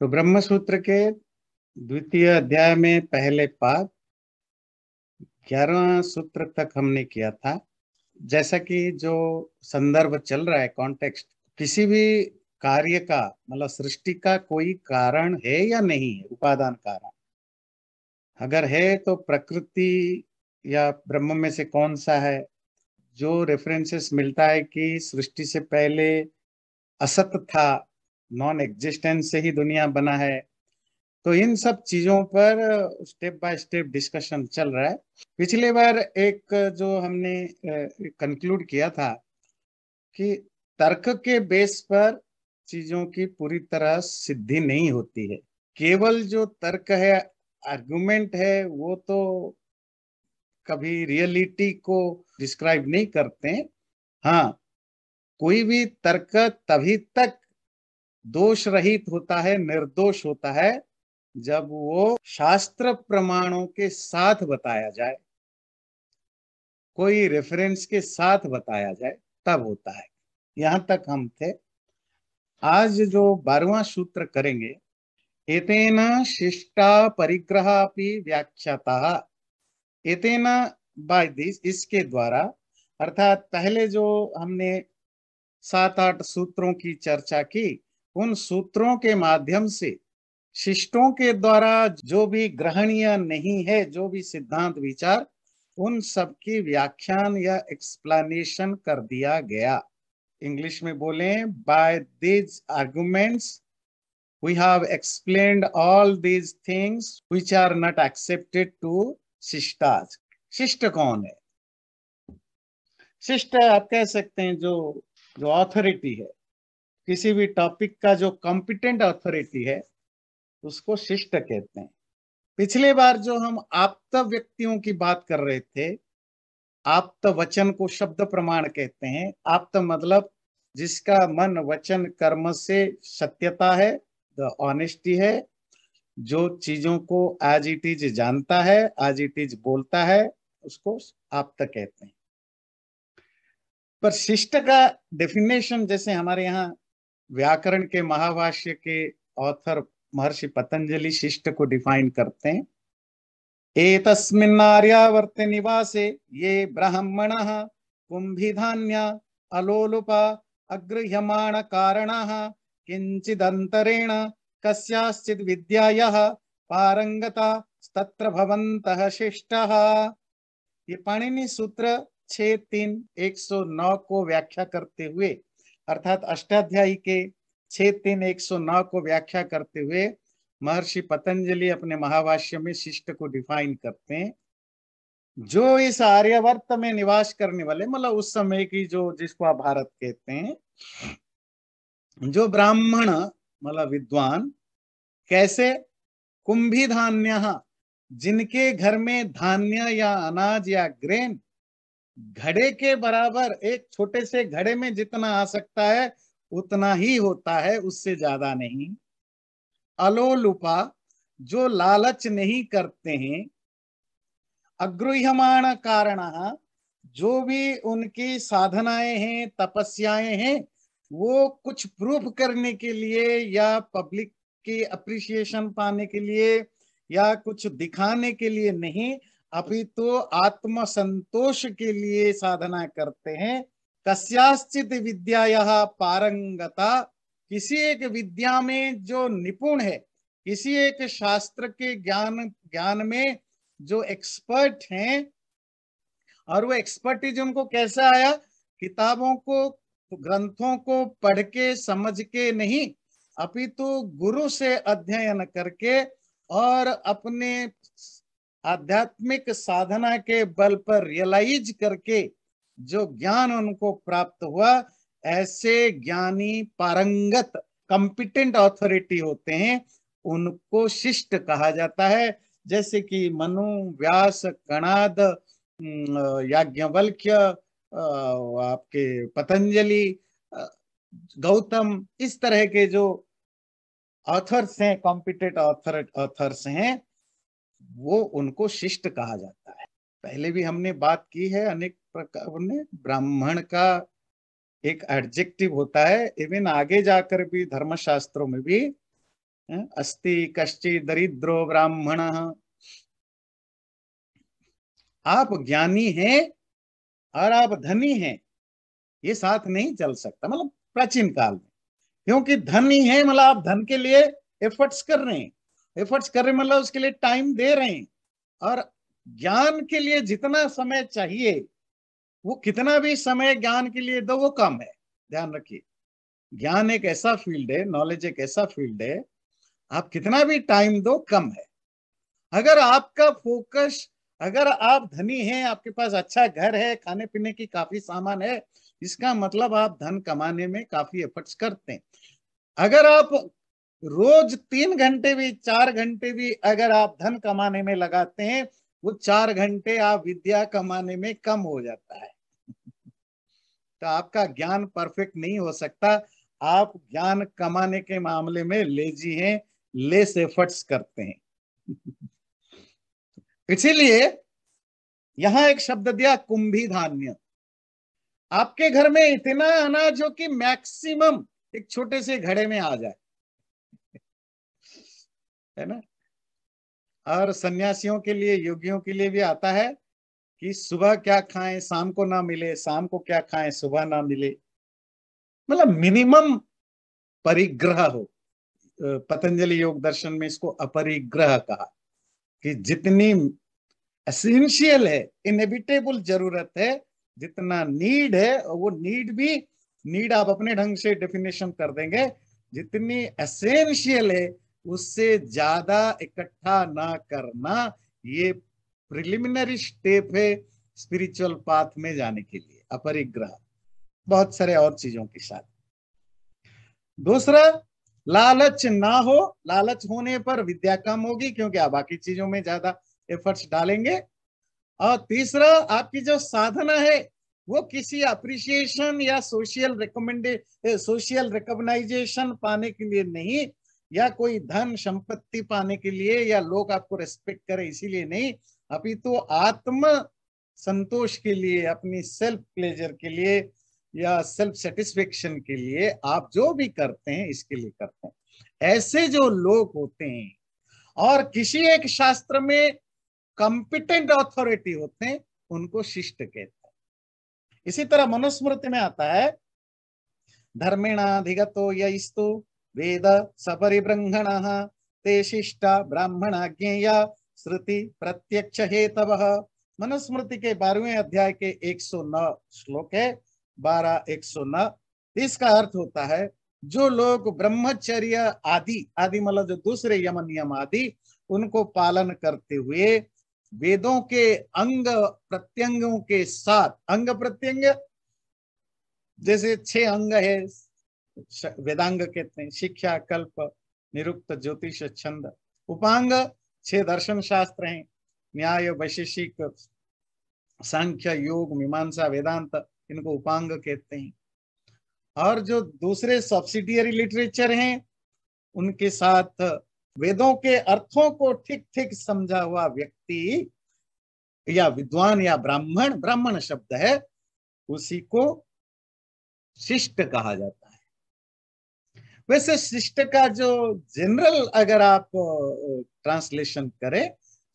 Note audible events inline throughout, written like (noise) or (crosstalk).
तो ब्रह्म सूत्र के द्वितीय अध्याय में पहले पाद ग्यारहवा सूत्र तक हमने किया था जैसा कि जो संदर्भ चल रहा है कॉन्टेक्स्ट किसी भी कार्य का मतलब सृष्टि का कोई कारण है या नहीं है उपादान कारण अगर है तो प्रकृति या ब्रह्म में से कौन सा है जो रेफरेंसेस मिलता है कि सृष्टि से पहले असत था नॉन एग्जिस्टेंस से ही दुनिया बना है तो इन सब चीजों पर स्टेप बाय स्टेप डिस्कशन चल रहा है पिछले बार एक जो हमने कंक्लूड किया था कि तर्क के बेस पर चीजों की पूरी तरह सिद्धि नहीं होती है केवल जो तर्क है आर्गुमेंट है वो तो कभी रियलिटी को डिस्क्राइब नहीं करते हाँ कोई भी तर्क तभी तक दोष रहित होता है निर्दोष होता है जब वो शास्त्र प्रमाणों के साथ बताया जाए कोई रेफरेंस के साथ बताया जाए तब होता है यहाँ तक हम थे आज जो बारवा सूत्र करेंगे इतना शिष्टा परिग्रह अपनी व्याख्याता इतना बाय दिस इसके द्वारा अर्थात पहले जो हमने सात आठ सूत्रों की चर्चा की उन सूत्रों के माध्यम से शिष्टों के द्वारा जो भी ग्रहणीय नहीं है जो भी सिद्धांत विचार उन सब की व्याख्यान या एक्सप्लेनेशन कर दिया गया इंग्लिश में बोले by these arguments we have explain all these things which are not accepted to शिष्टाज शिष्ट कौन है शिष्ट आप कह सकते हैं जो जो ऑथोरिटी है किसी भी टॉपिक का जो कॉम्पिटेंट अथॉरिटी है उसको शिष्ट कहते हैं पिछले बार जो हम आप्त व्यक्तियों की बात कर रहे थे आप वचन को शब्द प्रमाण कहते हैं आप मतलब जिसका मन वचन कर्म से सत्यता है द ऑनेस्टी है जो चीजों को आज इट इज जानता है आज इट इज बोलता है उसको आप कहते हैं पर शिष्ट का डेफिनेशन जैसे हमारे यहाँ व्याकरण के महाभाष्य के ऑथर महर्षि पतंजलि शिष्ट को डिफाइन करते हैं एतस्मिन्नार्यावर्त निवासे ये ब्राह्मण कुंभिधान्या अलोलुपा अग्रह्यमाण कारण किंचिदंतरेण कस्याश्चिद विद्यायः पारंगता तत्र भवन्तः शिष्टः ये पाणिनि सूत्र छह तीन एक सौ नौ को व्याख्या करते हुए अर्थात अष्टाध्यायी के छह तीन एक सौ नौ को व्याख्या करते हुए महर्षि पतंजलि अपने महावाश्य में शिष्ट को डिफाइन करते हैं जो इस आर्यवर्त में निवास करने वाले मतलब उस समय की जो जिसको आप भारत कहते हैं जो ब्राह्मण मतलब विद्वान कैसे कुंभी धान्य जिनके घर में धान्य या अनाज या ग्रेन घड़े के बराबर एक छोटे से घड़े में जितना आ सकता है उतना ही होता है उससे ज्यादा नहीं अलोलुपा जो लालच नहीं करते हैं अगृह्यमाण कारण जो भी उनकी साधनाएं हैं तपस्याएं हैं वो कुछ प्रूफ करने के लिए या पब्लिक की अप्रिशिएशन पाने के लिए या कुछ दिखाने के लिए नहीं अभी तो आत्म संतोष के लिए साधना करते हैं कस्याश्चित विद्या यह पारंगता किसी एक विद्या में जो निपुण है किसी एक शास्त्र के ज्ञान ज्ञान में जो एक्सपर्ट हैं और वो एक्सपर्टिज उनको कैसे आया किताबों को ग्रंथों को पढ़ के समझ के नहीं अपितु तो गुरु से अध्ययन करके और अपने आध्यात्मिक साधना के बल पर रियलाइज करके जो ज्ञान उनको प्राप्त हुआ ऐसे ज्ञानी पारंगत कंपिटेंट ऑथोरिटी होते हैं उनको शिष्ट कहा जाता है जैसे कि मनु व्यास कणाद याज्ञवल्क्य आपके पतंजलि गौतम इस तरह के जो ऑथर्स हैं कॉम्पिटेट ऑथर ऑथर्स हैं वो उनको शिष्ट कहा जाता है पहले भी हमने बात की है अनेक प्रकार ने ब्राह्मण का एक एडजेक्टिव होता है इवन आगे जाकर भी धर्मशास्त्रों में भी अस्ति कश्चि दरिद्रो ब्राह्मण आप ज्ञानी हैं और आप धनी हैं ये साथ नहीं चल सकता मतलब प्राचीन काल में क्योंकि धन ही है मतलब आप धन के लिए एफर्ट्स कर रहे हैं एफर्ट्स कर रहे मतलब उसके लिए टाइम दे रहे हैं और ज्ञान के लिए जितना समय चाहिए वो कितना भी समय ज्ञान के लिए दो वो कम है ध्यान रखिए ज्ञान एक ऐसा फील्ड है नॉलेज एक ऐसा फील्ड है आप कितना भी टाइम दो कम है अगर आपका फोकस अगर आप धनी हैं आपके पास अच्छा घर है खाने पीने की काफी सामान है इसका मतलब आप धन कमाने में काफी एफर्ट्स करते हैं अगर आप रोज तीन घंटे भी चार घंटे भी अगर आप धन कमाने में लगाते हैं वो चार घंटे आप विद्या कमाने में कम हो जाता है तो आपका ज्ञान परफेक्ट नहीं हो सकता आप ज्ञान कमाने के मामले में लेजी हैं लेस एफर्ट्स करते हैं इसीलिए यहां एक शब्द दिया कुंभी धान्य आपके घर में इतना अनाज हो कि मैक्सिमम एक छोटे से घड़े में आ जाए है ना और सन्यासियों के लिए योगियों के लिए भी आता है कि सुबह क्या खाएं शाम को ना मिले शाम को क्या खाएं सुबह ना मिले मतलब मिनिमम परिग्रह हो पतंजलि योग दर्शन में इसको अपरिग्रह कहा कि जितनी असेंशियल है इनएविटेबल जरूरत है जितना नीड है वो नीड भी नीड आप अपने ढंग से डेफिनेशन कर देंगे जितनी असेंशियल है उससे ज्यादा इकट्ठा ना करना ये प्रिलिमिनरी स्टेप है स्पिरिचुअल पाथ में जाने के लिए अपरिग्रह बहुत सारे और चीजों के साथ दूसरा लालच ना हो लालच होने पर विद्या कम होगी क्योंकि आप बाकी चीजों में ज्यादा एफर्ट्स डालेंगे और तीसरा आपकी जो साधना है वो किसी अप्रिशिएशन या सोशल रिकमेंडे सोशल रिकॉग्नाइजेशन पाने के लिए नहीं या कोई धन संपत्ति पाने के लिए या लोग आपको रेस्पेक्ट करें इसीलिए नहीं अभी तो आत्म संतोष के लिए अपनी सेल्फ प्लेजर के लिए या सेल्फ सेटिस्फेक्शन के लिए आप जो भी करते हैं इसके लिए करते हैं ऐसे जो लोग होते हैं और किसी एक शास्त्र में कंपिटेंट ऑथोरिटी होते हैं उनको शिष्ट कहते हैं इसी तरह मनुस्मृति में आता है हो या इस तो वेद सपरिबृंहणः ते शिष्टा ज्ञेया श्रुति प्रत्यक्ष हेतव मनुस्मृति के बारहवें अध्याय के 109 श्लोक है बारह एक सौ इसका अर्थ होता है जो लोग ब्रह्मचर्य आदि आदि मतलब जो दूसरे यम नियम आदि उनको पालन करते हुए वेदों के अंग प्रत्यंगों के साथ अंग प्रत्यंग जैसे छह अंग है वेदांग कहते हैं शिक्षा कल्प निरुक्त ज्योतिष छंद उपांग छह दर्शन शास्त्र हैं न्याय वैशेषिक सांख्य योग मीमांसा वेदांत इनको उपांग कहते हैं और जो दूसरे सब्सिडियरी लिटरेचर हैं उनके साथ वेदों के अर्थों को ठीक ठीक समझा हुआ व्यक्ति या विद्वान या ब्राह्मण ब्राह्मण शब्द है उसी को शिष्ट कहा जाता है वैसे शिष्ट का जो जनरल अगर आप ट्रांसलेशन करें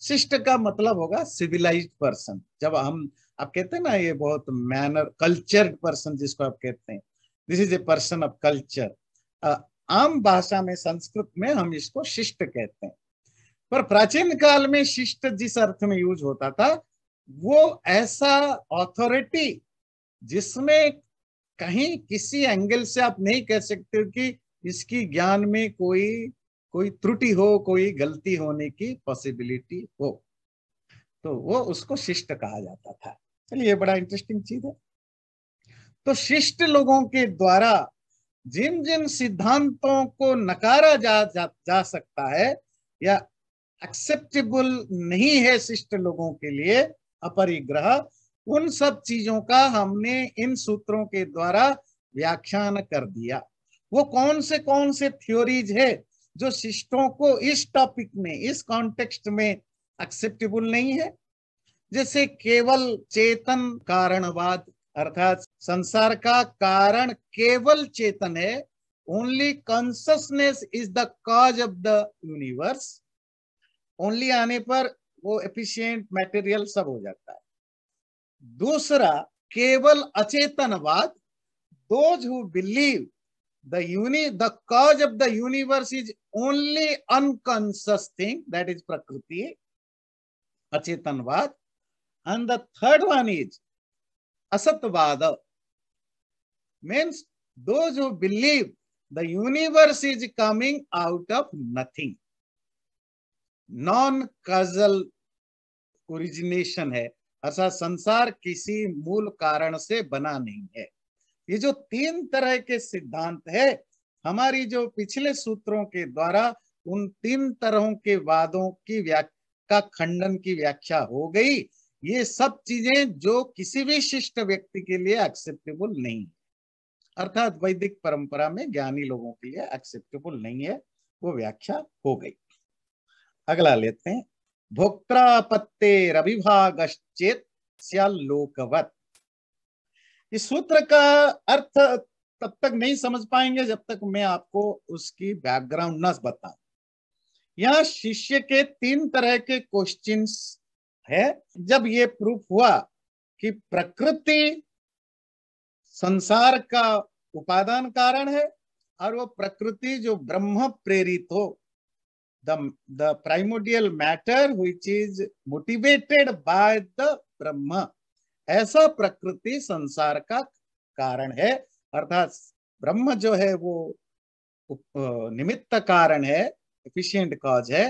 शिष्ट का मतलब होगा सिविलाइज्ड पर्सन जब हम आप कहते हैं ना ये बहुत मैनर कल्चर्ड पर्सन जिसको आप कहते हैं this is a person of culture आम भाषा में संस्कृत में हम इसको शिष्ट कहते हैं पर प्राचीन काल में शिष्ट जिस अर्थ में यूज होता था वो ऐसा ऑथोरिटी जिसमें कहीं किसी एंगल से आप नहीं कह सकते कि इसकी ज्ञान में कोई कोई त्रुटि हो कोई गलती होने की पॉसिबिलिटी हो तो वो उसको शिष्ट कहा जाता था चलिए ये बड़ा इंटरेस्टिंग चीज है तो शिष्ट लोगों के द्वारा जिन जिन सिद्धांतों को नकारा जा, जा, जा सकता है या एक्सेप्टेबल नहीं है शिष्ट लोगों के लिए अपरिग्रह उन सब चीजों का हमने इन सूत्रों के द्वारा व्याख्यान कर दिया वो कौन से कौन से थ्योरीज है जो शिष्टों को इस टॉपिक में इस कॉन्टेक्स्ट में एक्सेप्टेबल नहीं है जैसे केवल चेतन कारणवाद अर्थात संसार का कारण केवल चेतन है only consciousness is the cause of the universe only आने पर वो एफिशिएंट मटेरियल सब हो जाता है दूसरा केवल अचेतनवाद those who believe the uni the cause of the universe is only unconscious thing that is prakriti achetanvad and the third one is asatvad means those who believe the universe is coming out of nothing non causal origination hai अर्थात संसार किसी मूल कारण से बना नहीं है ये जो तीन तरह के सिद्धांत है हमारी जो पिछले सूत्रों के द्वारा उन तीन तरहों के वादों की का खंडन की व्याख्या हो गई ये सब चीजें जो किसी भी शिष्ट व्यक्ति के लिए एक्सेप्टेबल नहीं अर्थात वैदिक परंपरा में ज्ञानी लोगों के लिए एक्सेप्टेबल नहीं है वो व्याख्या हो गई अगला लेते हैं रविभागश्चेत लोकवत इस सूत्र का अर्थ तब तक नहीं समझ पाएंगे जब तक मैं आपको उसकी बैकग्राउंड न बताऊं यहां शिष्य के तीन तरह के क्वेश्चन है जब ये प्रूफ हुआ कि प्रकृति संसार का उपादान कारण है और वो प्रकृति जो ब्रह्म प्रेरित हो the primordial matter which is motivated by the Brahman ऐसा प्रकृति संसार का कारण है अर्थात ब्रह्म जो है वो निमित्त कारण है एफिशिएंट कॉज है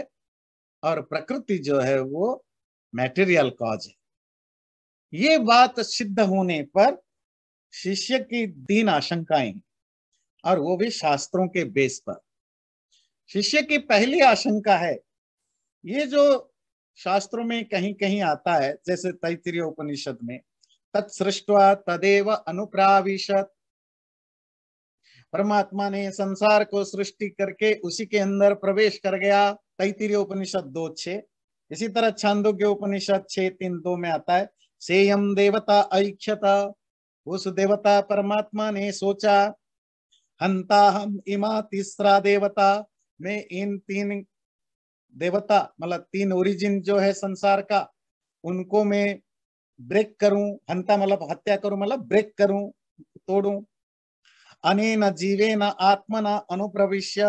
और प्रकृति जो है वो मैटेरियल कॉज है ये बात सिद्ध होने पर शिष्य की दीन आशंकाएं और वो भी शास्त्रों के बेस पर शिष्य की पहली आशंका है ये जो शास्त्रों में कहीं कहीं आता है जैसे तैतरीय उपनिषद में तत्सृष्टवा तदेव अनुप्राविशत परमात्मा ने संसार को सृष्टि करके उसी के अंदर प्रवेश कर गया तैतरीय उपनिषद दो छे इसी तरह छांदोग्य उपनिषद छे तीन दो में आता है सेयम देवता ऐक्षता उस देवता परमात्मा ने सोचा हंता हम इमा तीसरा देवता मैं इन तीन देवता मतलब तीन ओरिजिन जो है संसार का उनको मैं ब्रेक करूं हंता मतलब हत्या करूं मतलब ब्रेक करूं तोड़ू अने न जीवे न आत्मा न अनुप्रविश्य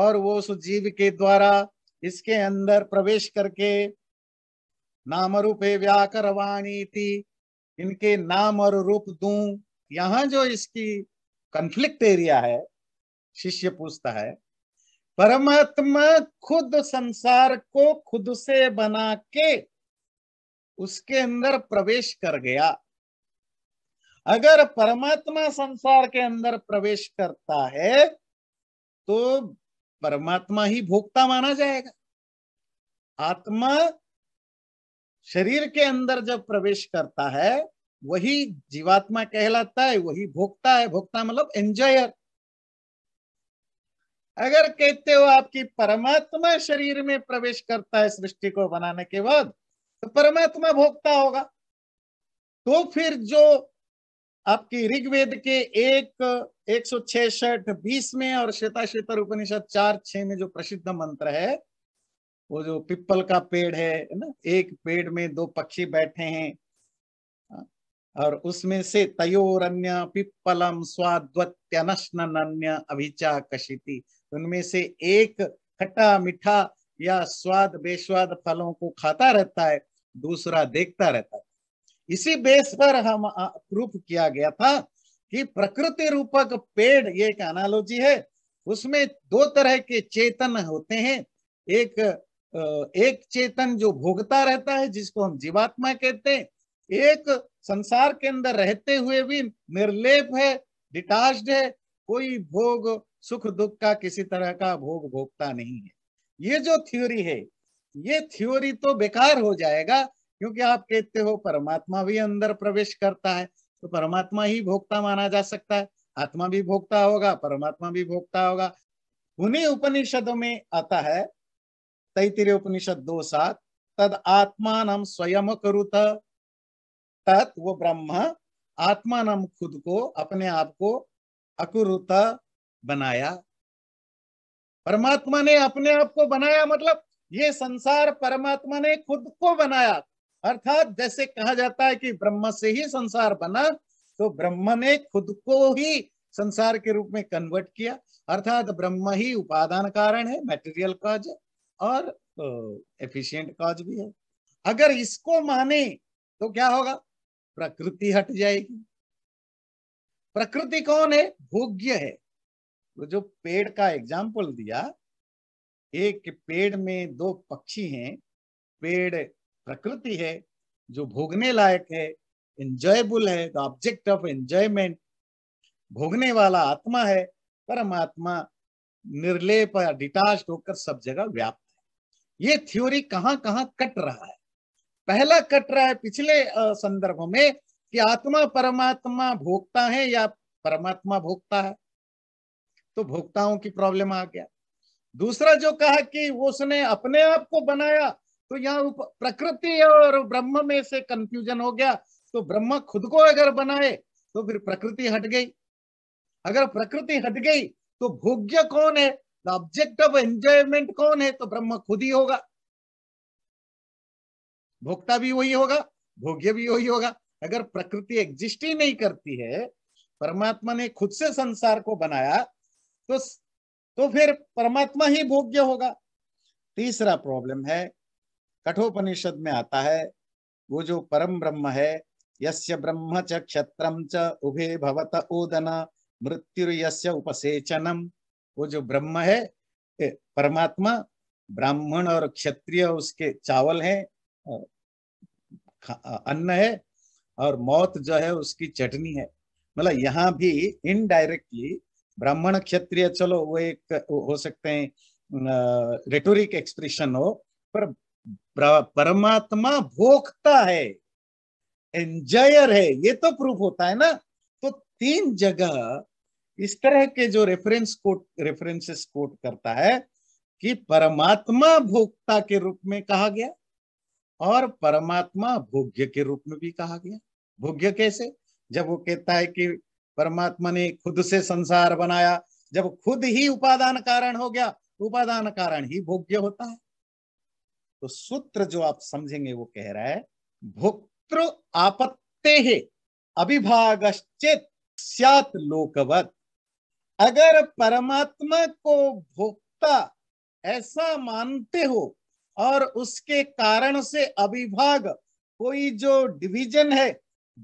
और वो सुजीव के द्वारा इसके अंदर प्रवेश करके नाम रूपे वाणी थी इनके नाम और रूप दू यहां जो इसकी कंफ्लिक्ट एरिया है शिष्य पूछता है परमात्मा खुद संसार को खुद से बना के उसके अंदर प्रवेश कर गया अगर परमात्मा संसार के अंदर प्रवेश करता है तो परमात्मा ही भोक्ता माना जाएगा आत्मा शरीर के अंदर जब प्रवेश करता है वही जीवात्मा कहलाता है वही भोक्ता है भोक्ता मतलब एंजॉयर अगर कहते हो आपकी परमात्मा शरीर में प्रवेश करता है सृष्टि को बनाने के बाद तो परमात्मा भोगता होगा तो फिर जो आपकी ऋग्वेद के एक एक सौ छठ बीस में और श्वेता श्वेतर उपनिषद चार छ में जो प्रसिद्ध मंत्र है वो जो पिप्पल का पेड़ है ना एक पेड़ में दो पक्षी बैठे हैं और उसमें से तयोरन्य पिप्पलम अन्य अभिचा कशिति उनमें से एक खट्टा मीठा या स्वाद बेस्वाद फलों को खाता रहता है दूसरा देखता रहता है इसी बेस पर हम प्रूफ किया गया था कि प्रकृति रूपक पेड़ ये एक एनालॉजी है उसमें दो तरह के चेतन होते हैं एक एक चेतन जो भोगता रहता है जिसको हम जीवात्मा कहते हैं एक संसार के अंदर रहते हुए भी निर्लेप है डिटास्ड है कोई भोग सुख दुख का किसी तरह का भोग भोगता नहीं है ये जो थ्योरी है ये थ्योरी तो बेकार हो जाएगा क्योंकि आप कहते हो परमात्मा भी अंदर प्रवेश करता है तो परमात्मा ही भोक्ता माना जा सकता है आत्मा भी भोक्ता होगा परमात्मा भी भोक्ता होगा उन्हीं उपनिषदों में आता है तैतिरे उपनिषद दो सात तद आत्मान स्वयं करुत तत् वो ब्रह्म आत्मा नम खुद को अपने आप को अकुरुत बनाया परमात्मा ने अपने आप को बनाया मतलब ये संसार परमात्मा ने खुद को बनाया अर्थात जैसे कहा जाता है कि ब्रह्म से ही संसार बना तो ब्रह्म ने खुद को ही संसार के रूप में कन्वर्ट किया अर्थात ब्रह्म ही उपादान कारण है मेटेरियल कॉज और एफिशिएंट कॉज भी है अगर इसको माने तो क्या होगा प्रकृति हट जाएगी प्रकृति कौन है भोग्य है तो जो पेड़ का एग्जाम्पल दिया एक पेड़ में दो पक्षी हैं पेड़ प्रकृति है जो भोगने लायक है एंजॉयबुल है द ऑब्जेक्ट ऑफ एंजॉयमेंट भोगने वाला आत्मा है परमात्मा निर्लेप डिटाच होकर सब जगह व्याप्त है ये थ्योरी कहाँ कहाँ कट रहा है पहला कट रहा है पिछले संदर्भ में कि आत्मा परमात्मा भोगता है या परमात्मा भोगता है तो भोक्ताओं की प्रॉब्लम आ गया दूसरा जो कहा कि उसने अपने आप को बनाया तो यहाँ प्रकृति और ब्रह्म में से कंफ्यूजन हो गया तो ब्रह्म खुद को अगर बनाए तो फिर प्रकृति हट गई अगर प्रकृति हट गई तो भोग्य कौन है ऑब्जेक्ट ऑफ एंजॉयमेंट कौन है तो ब्रह्म खुद ही होगा भोक्ता भी वही होगा भोग्य भी वही होगा अगर प्रकृति एग्जिस्ट ही नहीं करती है परमात्मा ने खुद से संसार को बनाया तो तो फिर परमात्मा ही भोग्य होगा तीसरा प्रॉब्लम है कठोपनिषद में आता है वो जो परम ब्रह्म है यस्य ब्रह्म च क्षत्रम च उभे भवत ओदन मृत्यु यस्य उपसेचनम वो जो ब्रह्म है परमात्मा ब्राह्मण और क्षत्रिय उसके चावल है अन्न है और मौत जो है उसकी चटनी है मतलब यहाँ भी इनडायरेक्टली ब्राह्मण क्षत्रिय चलो वो एक हो सकते हैं रेटोरिक एक्सप्रेशन हो पर परमात्मा भोक्ता है एंजॉयर है ये तो प्रूफ होता है ना तो तीन जगह इस तरह के जो रेफरेंस कोट रेफरेंसेस कोट करता है कि परमात्मा भोक्ता के रूप में कहा गया और परमात्मा भोग्य के रूप में भी कहा गया भोग्य कैसे जब वो कहता है कि परमात्मा ने खुद से संसार बनाया जब खुद ही उपादान कारण हो गया उपादान कारण ही भोग्य होता है तो सूत्र जो आप समझेंगे वो कह रहा है भोक्तृ आपत्ते है अभिभागश्चित सत लोकवत अगर परमात्मा को भोक्ता ऐसा मानते हो और उसके कारण से अभिभाग कोई जो डिवीजन है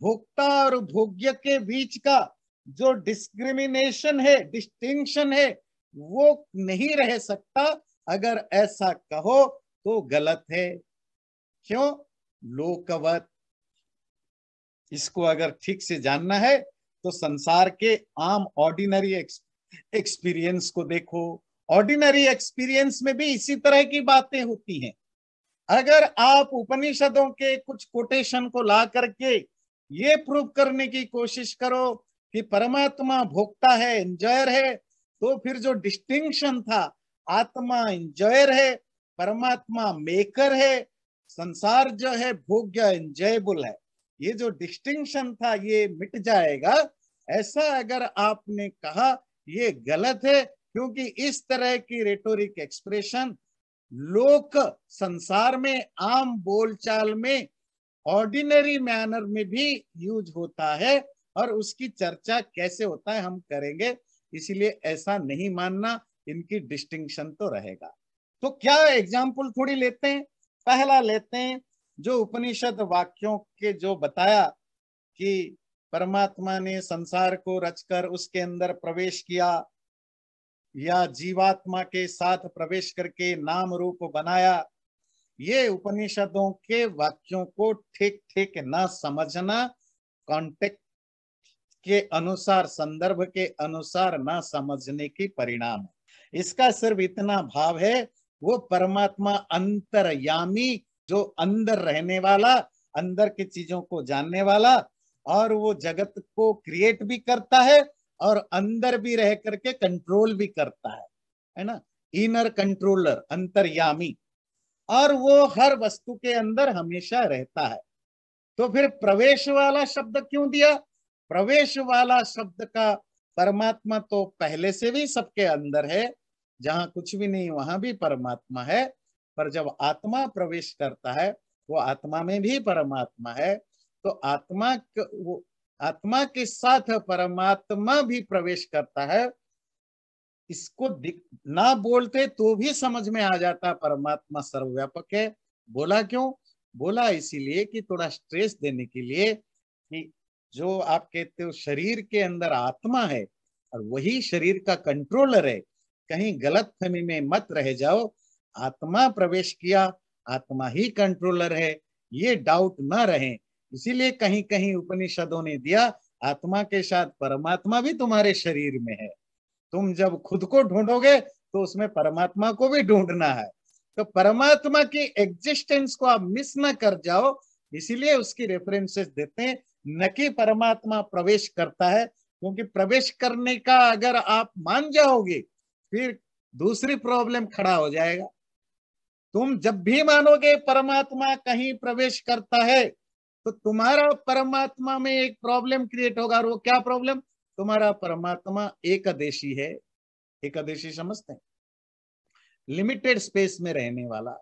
भोक्ता और भोग्य के बीच का जो डिस्क्रिमिनेशन है डिस्टिंक्शन है वो नहीं रह सकता अगर ऐसा कहो तो गलत है क्यों लोकवत इसको अगर ठीक से जानना है तो संसार के आम ऑर्डिनरी एक्सपीरियंस को देखो ऑर्डिनरी एक्सपीरियंस में भी इसी तरह की बातें होती हैं अगर आप उपनिषदों के कुछ कोटेशन को ला करके ये प्रूव करने की कोशिश करो कि परमात्मा भोक्ता है एंजॉयर है तो फिर जो डिस्टिंक्शन था आत्मा एंजॉयर है परमात्मा मेकर है संसार जो है भोग्य एंजॉयबुल है ये जो डिस्टिंक्शन था ये मिट जाएगा ऐसा अगर आपने कहा ये गलत है क्योंकि इस तरह की रेटोरिक एक्सप्रेशन लोक संसार में आम बोलचाल में ऑर्डिनरी मैनर में भी यूज होता है और उसकी चर्चा कैसे होता है हम करेंगे इसीलिए ऐसा नहीं मानना इनकी डिस्टिंक्शन तो रहेगा तो क्या एग्जाम्पल थोड़ी लेते हैं पहला लेते हैं जो उपनिषद वाक्यों के जो बताया कि परमात्मा ने संसार को रचकर उसके अंदर प्रवेश किया या जीवात्मा के साथ प्रवेश करके नाम रूप बनाया ये उपनिषदों के वाक्यों को ठीक ठीक ना समझना कॉन्टेक्ट के अनुसार संदर्भ के अनुसार न समझने की परिणाम है इसका सिर्फ इतना भाव है वो परमात्मा अंतरयामी जो अंदर रहने वाला अंदर की चीजों को जानने वाला और वो जगत को क्रिएट भी करता है और अंदर भी रह करके कंट्रोल भी करता है है ना इनर कंट्रोलर अंतर्यामी और वो हर वस्तु के अंदर हमेशा रहता है तो फिर प्रवेश वाला शब्द क्यों दिया प्रवेश वाला शब्द का परमात्मा तो पहले से भी सबके अंदर है जहां कुछ भी नहीं वहां भी परमात्मा है पर जब आत्मा प्रवेश करता है वो आत्मा में भी परमात्मा है तो आत्मा वो आत्मा के साथ परमात्मा भी प्रवेश करता है इसको ना बोलते तो भी समझ में आ जाता परमात्मा सर्वव्यापक है बोला क्यों बोला इसीलिए कि थोड़ा स्ट्रेस देने के लिए कि जो आप कहते हो तो शरीर के अंदर आत्मा है और वही शरीर का कंट्रोलर है कहीं गलत फहमी में मत रह जाओ आत्मा प्रवेश किया आत्मा ही कंट्रोलर है ये डाउट ना रहे इसीलिए कहीं कहीं उपनिषदों ने दिया आत्मा के साथ परमात्मा भी तुम्हारे शरीर में है तुम जब खुद को ढूंढोगे तो उसमें परमात्मा को भी ढूंढना है तो परमात्मा की एग्जिस्टेंस को आप मिस ना कर जाओ इसीलिए उसकी रेफरेंसेस देते हैं न कि परमात्मा प्रवेश करता है क्योंकि प्रवेश करने का अगर आप मान जाओगे फिर दूसरी प्रॉब्लम खड़ा हो जाएगा तुम जब भी मानोगे परमात्मा कहीं प्रवेश करता है तो तुम्हारा परमात्मा में एक प्रॉब्लम क्रिएट होगा और वो क्या प्रॉब्लम तुम्हारा परमात्मा एकादेशी है एकादेशी समझते हैं लिमिटेड स्पेस में रहने वाला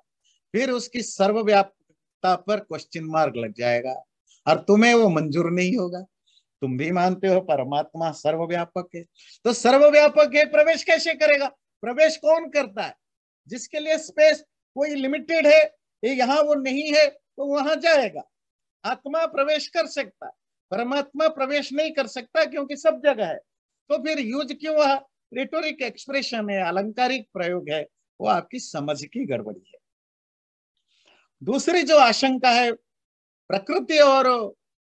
फिर उसकी सर्वव्यापकता पर क्वेश्चन मार्क लग जाएगा और तुम्हें वो मंजूर नहीं होगा तुम भी मानते हो परमात्मा सर्वव्यापक है तो सर्वव्यापक है प्रवेश कैसे करेगा प्रवेश कौन करता है जिसके लिए स्पेस कोई लिमिटेड है ये यहाँ वो नहीं है तो वहां जाएगा आत्मा प्रवेश कर सकता है परमात्मा प्रवेश नहीं कर सकता क्योंकि सब जगह है तो फिर यूज क्यों हुआ रिटोरिक एक्सप्रेशन है अलंकारिक प्रयोग है वो आपकी समझ की गड़बड़ी है दूसरी जो आशंका है प्रकृति और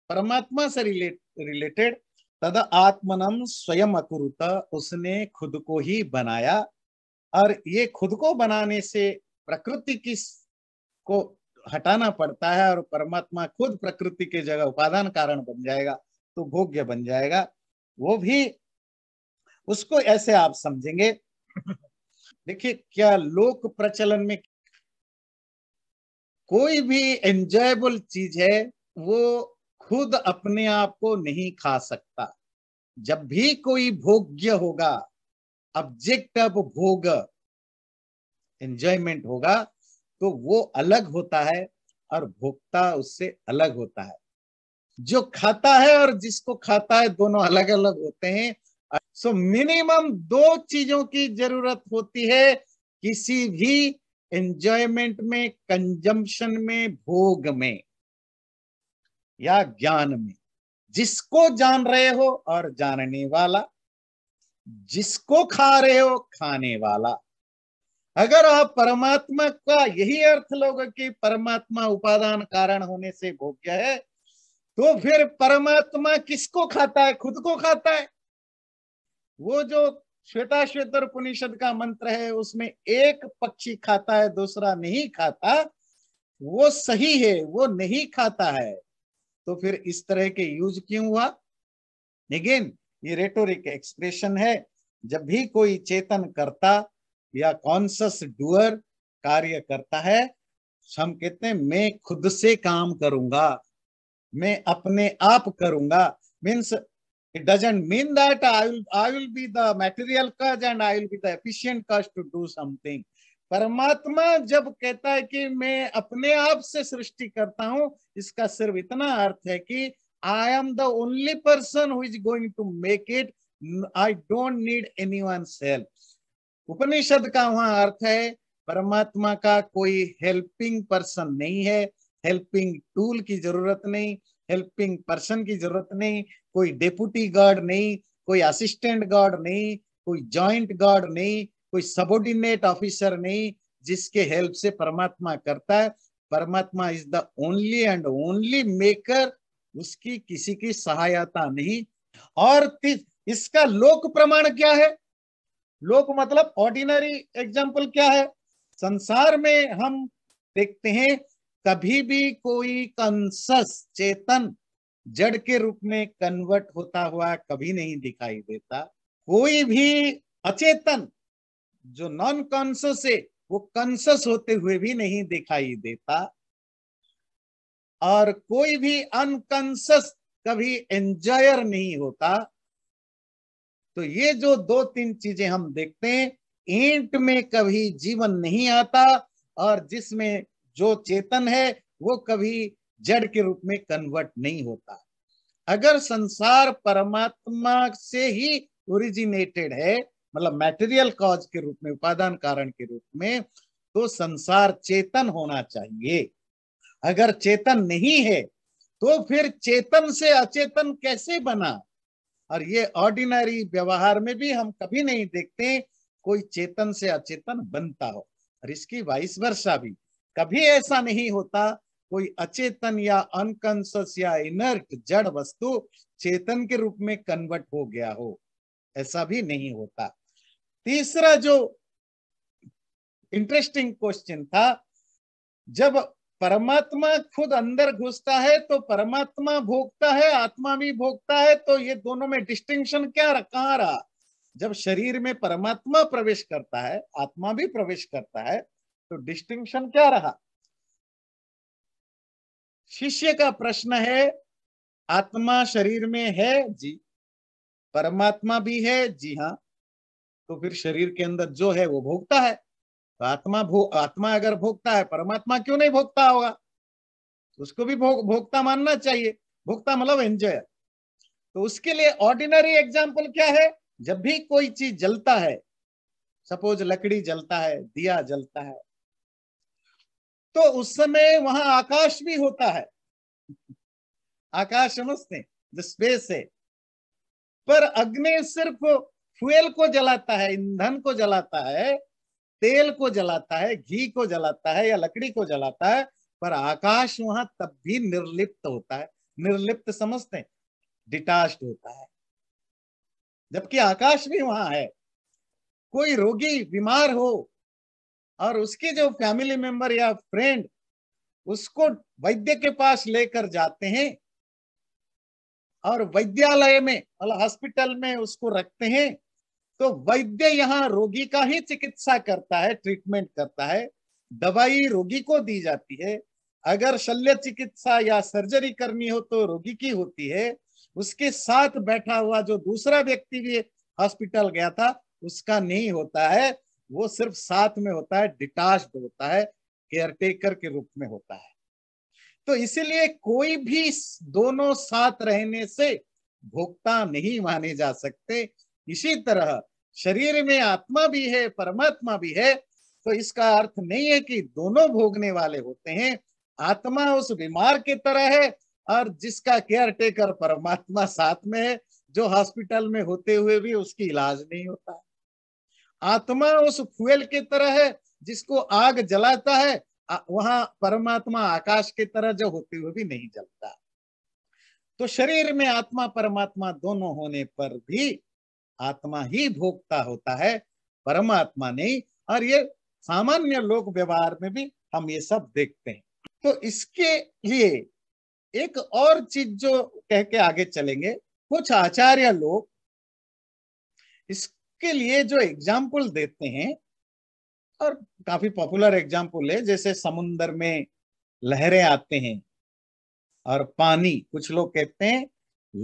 परमात्मा से रिलेट रिलेटेड तद आत्मनम स्वयं अकुरुत उसने खुद को ही बनाया और ये खुद को बनाने से प्रकृति की को हटाना पड़ता है और परमात्मा खुद प्रकृति के जगह उपादान कारण बन जाएगा तो भोग्य बन जाएगा वो भी उसको ऐसे आप समझेंगे (laughs) देखिए क्या लोक प्रचलन में कोई भी एंजॉयबल चीज है वो खुद अपने आप को नहीं खा सकता जब भी कोई भोग्य होगा ऑब्जेक्ट ऑफ भोग एंजॉयमेंट होगा तो वो अलग होता है और भोक्ता उससे अलग होता है जो खाता है और जिसको खाता है दोनों अलग अलग होते हैं सो मिनिमम दो चीजों की जरूरत होती है किसी भी एंजॉयमेंट में कंजम्पशन में भोग में या ज्ञान में जिसको जान रहे हो और जानने वाला जिसको खा रहे हो खाने वाला अगर आप परमात्मा का यही अर्थ लोग कि परमात्मा उपादान कारण होने से भोग्य है तो फिर परमात्मा किसको खाता है खुद को खाता है वो जो श्वेता श्वेतर उपनिषद का मंत्र है उसमें एक पक्षी खाता है दूसरा नहीं खाता वो सही है वो नहीं खाता है तो फिर इस तरह के यूज क्यों हुआ लेकिन ये रेटोरिक एक्सप्रेशन है जब भी कोई चेतन करता या कॉन्सियस डुअर कार्य करता है हम कहते हैं मैं खुद से काम करूंगा मैं अपने आप करूंगा means It doesn't mean that I will, I will be the material cause and I will be the efficient cause to do something. परमात्मा जब कहता है कि मैं अपने आप से सृष्टि करता हूं इसका सिर्फ इतना अर्थ है कि I am the only person who is going to make it I don't need anyone self Upanishad का वहां अर्थ है परमात्मा का कोई हेल्पिंग पर्सन नहीं है हेल्पिंग टूल की जरूरत नहीं हेल्पिंग पर्सन की जरूरत नहीं कोई डेपुटी गार्ड नहीं कोई असिस्टेंट गार्ड नहीं कोई जॉइंट गार्ड नहीं कोई सबोर्डिनेट ऑफिसर नहीं जिसके हेल्प से परमात्मा करता है परमात्मा is the only and only maker उसकी किसी की सहायता नहीं और इसका लोक प्रमाण क्या है लोक मतलब ऑर्डिनरी एग्जाम्पल क्या है संसार में हम देखते हैं कभी भी कोई कंसस चेतन जड़ के रूप में कन्वर्ट होता हुआ कभी नहीं दिखाई देता कोई भी अचेतन जो नॉन कॉन्सियस है वो कॉन्सियस होते हुए भी नहीं दिखाई देता और कोई भी अनकॉन्सियस कभी एंजॉयर नहीं होता तो ये जो दो तीन चीजें हम देखते हैं ईंट में कभी जीवन नहीं आता और जिसमें जो चेतन है वो कभी जड़ के रूप में कन्वर्ट नहीं होता अगर संसार परमात्मा से ही ओरिजिनेटेड है मतलब मैटेरियल कॉज के रूप में उपादान कारण के रूप में तो संसार चेतन होना चाहिए अगर चेतन नहीं है तो फिर चेतन से अचेतन कैसे बना और ये ऑर्डिनरी व्यवहार में भी हम कभी नहीं देखते कोई चेतन से अचेतन बनता हो और इसकी वाइस वर्षा भी कभी ऐसा नहीं होता कोई अचेतन या अनकंसस या इनर्ट जड़ वस्तु चेतन के रूप में कन्वर्ट हो गया हो ऐसा भी नहीं होता तीसरा जो इंटरेस्टिंग क्वेश्चन था जब परमात्मा खुद अंदर घुसता है तो परमात्मा भोगता है आत्मा भी भोगता है तो ये दोनों में डिस्टिंक्शन क्या रखा रहा जब शरीर में परमात्मा प्रवेश करता है आत्मा भी प्रवेश करता है तो डिस्टिंक्शन क्या रहा शिष्य का प्रश्न है आत्मा शरीर में है जी परमात्मा भी है जी हाँ तो फिर शरीर के अंदर जो है वो भोगता है तो आत्मा भो आत्मा अगर भोगता है परमात्मा क्यों नहीं भोगता होगा उसको भी भोग भोगता मानना चाहिए भोगता मतलब एंजॉय तो उसके लिए ऑर्डिनरी एग्जाम्पल क्या है जब भी कोई चीज जलता है सपोज लकड़ी जलता है दिया जलता है तो उस समय वहां आकाश भी होता है आकाश समझते स्पेस है पर अग्नि सिर्फ फ्यूल को जलाता है ईंधन को जलाता है तेल को जलाता है घी को जलाता है या लकड़ी को जलाता है पर आकाश वहां तब भी निर्लिप्त होता है निर्लिप्त समझते हैं डिटाच होता है जबकि आकाश भी वहां है कोई रोगी बीमार हो और उसके जो फैमिली मेंबर या फ्रेंड उसको वैद्य के पास लेकर जाते हैं और वैद्यालय में हॉस्पिटल मतलब में उसको रखते हैं तो वैद्य यहाँ रोगी का ही चिकित्सा करता है ट्रीटमेंट करता है दवाई रोगी को दी जाती है अगर शल्य चिकित्सा या सर्जरी करनी हो तो रोगी की होती है उसके साथ बैठा हुआ जो दूसरा व्यक्ति भी हॉस्पिटल गया था उसका नहीं होता है वो सिर्फ साथ में होता है डिटाच्ड होता है केयरटेकर के रूप में होता है तो इसीलिए कोई भी दोनों साथ रहने से भोक्ता नहीं माने जा सकते इसी तरह शरीर में आत्मा भी है परमात्मा भी है तो इसका अर्थ नहीं है कि दोनों भोगने वाले होते हैं आत्मा उस बीमार की तरह है और जिसका केयर टेकर परमात्मा साथ में है जो हॉस्पिटल में होते हुए भी उसकी इलाज नहीं होता आत्मा उस फ्यूल की तरह है जिसको आग जलाता है वहां परमात्मा आकाश की तरह जो होते हुए भी नहीं जलता तो शरीर में आत्मा परमात्मा दोनों होने पर भी आत्मा ही भोगता होता है परमात्मा नहीं और ये सामान्य लोक व्यवहार में भी हम ये सब देखते हैं तो इसके लिए एक और चीज जो कह के आगे चलेंगे कुछ आचार्य लोग इस उसके लिए जो एग्जाम्पल देते हैं और काफी पॉपुलर एग्जाम्पल है जैसे समुन्दर में लहरें आते हैं और पानी कुछ लोग कहते हैं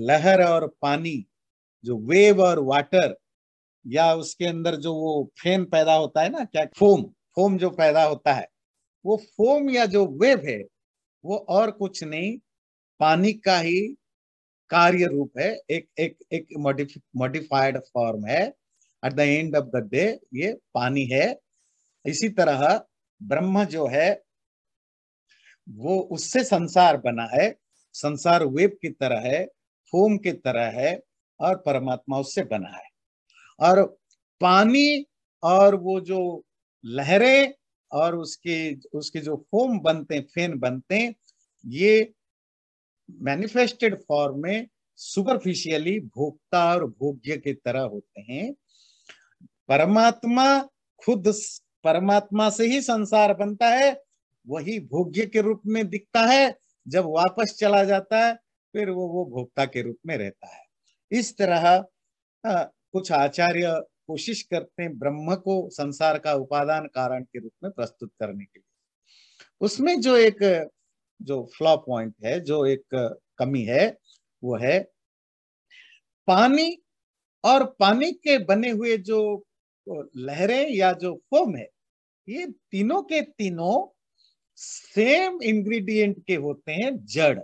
लहर और पानी जो वेव और वाटर या उसके अंदर जो वो फेन पैदा होता है ना क्या फोम फोम जो पैदा होता है वो फोम या जो वेव है वो और कुछ नहीं पानी का ही कार्य रूप है एक एक एक मॉडिफाइड फॉर्म है at the end of the day ये पानी है इसी तरह ब्रह्म जो है वो उससे संसार बना है संसार वेब की तरह है फोम की तरह है और परमात्मा उससे बना है और पानी और वो जो लहरें और उसके उसके जो फोम बनते हैं फेन बनते हैं ये मैनिफेस्टेड फॉर्म में सुपरफिशियली भोक्ता और भोग्य की तरह होते हैं परमात्मा खुद परमात्मा से ही संसार बनता है वही भोग्य के रूप में दिखता है जब वापस चला जाता है फिर वो वो भोक्ता के रूप में रहता है इस तरह आ, कुछ आचार्य कोशिश करते हैं ब्रह्म को संसार का उपादान कारण के रूप में प्रस्तुत करने के लिए उसमें जो एक जो फ्लॉ पॉइंट है जो एक कमी है वो है पानी और पानी के बने हुए जो तो लहरें या जो फोम है ये तीनों के तीनों सेम इंग्रेडिएंट के होते हैं जड़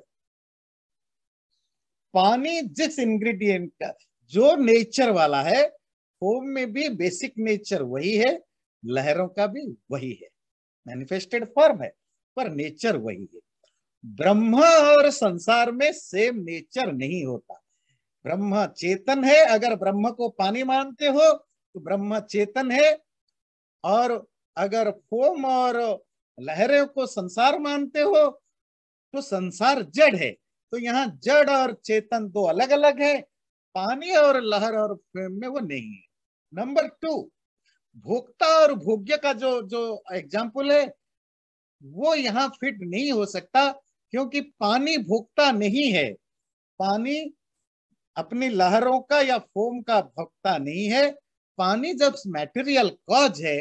पानी जिस इंग्रेडिएंट का जो नेचर वाला है फोम में भी बेसिक नेचर वही है लहरों का भी वही है मैनिफेस्टेड फॉर्म है पर नेचर वही है ब्रह्मा और संसार में सेम नेचर नहीं होता ब्रह्म चेतन है अगर ब्रह्म को पानी मानते हो तो ब्रह्म चेतन है और अगर फोम और लहरों को संसार मानते हो तो संसार जड़ है तो यहाँ जड़ और चेतन दो अलग अलग है पानी और लहर और फोम में वो नहीं है नंबर टू भोक्ता और भोग्य का जो जो एग्जाम्पल है वो यहाँ फिट नहीं हो सकता क्योंकि पानी भोक्ता नहीं है पानी अपनी लहरों का या फोम का भोक्ता नहीं है पानी जब मैटेरियल कॉज है